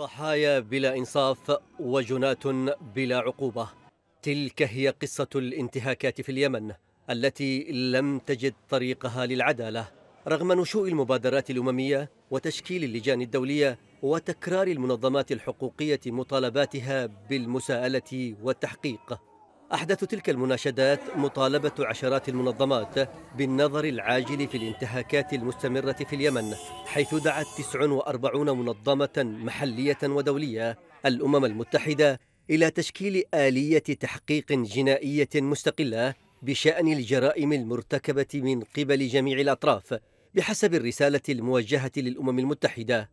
ضحايا بلا انصاف وجنات بلا عقوبه تلك هي قصه الانتهاكات في اليمن التي لم تجد طريقها للعداله رغم نشوء المبادرات الامميه وتشكيل اللجان الدوليه وتكرار المنظمات الحقوقيه مطالباتها بالمساءله والتحقيق أحدث تلك المناشدات مطالبة عشرات المنظمات بالنظر العاجل في الانتهاكات المستمرة في اليمن حيث دعت 49 منظمة محلية ودولية الأمم المتحدة إلى تشكيل آلية تحقيق جنائية مستقلة بشأن الجرائم المرتكبة من قبل جميع الأطراف بحسب الرسالة الموجهة للأمم المتحدة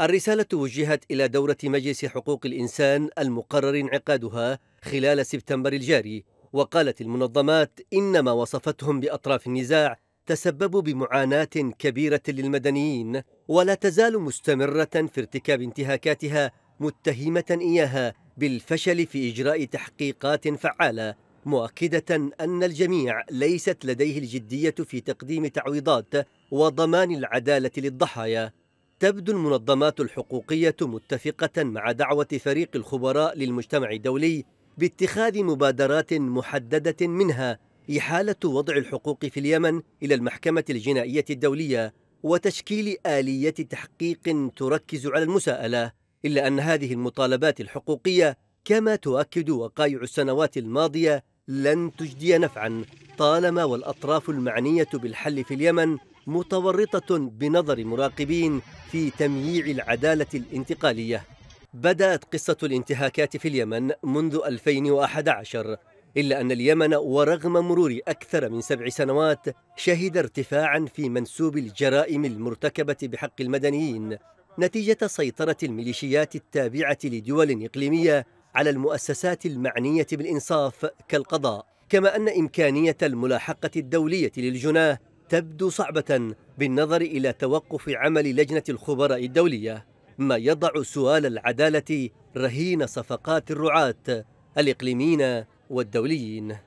الرسالة وجهت إلى دورة مجلس حقوق الإنسان المقرر انعقادها خلال سبتمبر الجاري وقالت المنظمات إن ما وصفتهم بأطراف النزاع تسبب بمعاناة كبيرة للمدنيين ولا تزال مستمرة في ارتكاب انتهاكاتها متهمة إياها بالفشل في إجراء تحقيقات فعالة مؤكدة أن الجميع ليست لديه الجدية في تقديم تعويضات وضمان العدالة للضحايا تبدو المنظمات الحقوقية متفقة مع دعوة فريق الخبراء للمجتمع الدولي باتخاذ مبادرات محددة منها إحالة وضع الحقوق في اليمن إلى المحكمة الجنائية الدولية وتشكيل آلية تحقيق تركز على المساءلة إلا أن هذه المطالبات الحقوقية كما تؤكد وقائع السنوات الماضية لن تجدي نفعا طالما والأطراف المعنية بالحل في اليمن متورطة بنظر مراقبين في تمييع العدالة الانتقالية بدأت قصة الانتهاكات في اليمن منذ 2011 إلا أن اليمن ورغم مرور أكثر من سبع سنوات شهد ارتفاعا في منسوب الجرائم المرتكبة بحق المدنيين نتيجة سيطرة الميليشيات التابعة لدول إقليمية على المؤسسات المعنية بالإنصاف كالقضاء كما أن إمكانية الملاحقة الدولية للجناه تبدو صعبة بالنظر إلى توقف عمل لجنة الخبراء الدولية ما يضع سؤال العدالة رهين صفقات الرعاة الإقليميين والدوليين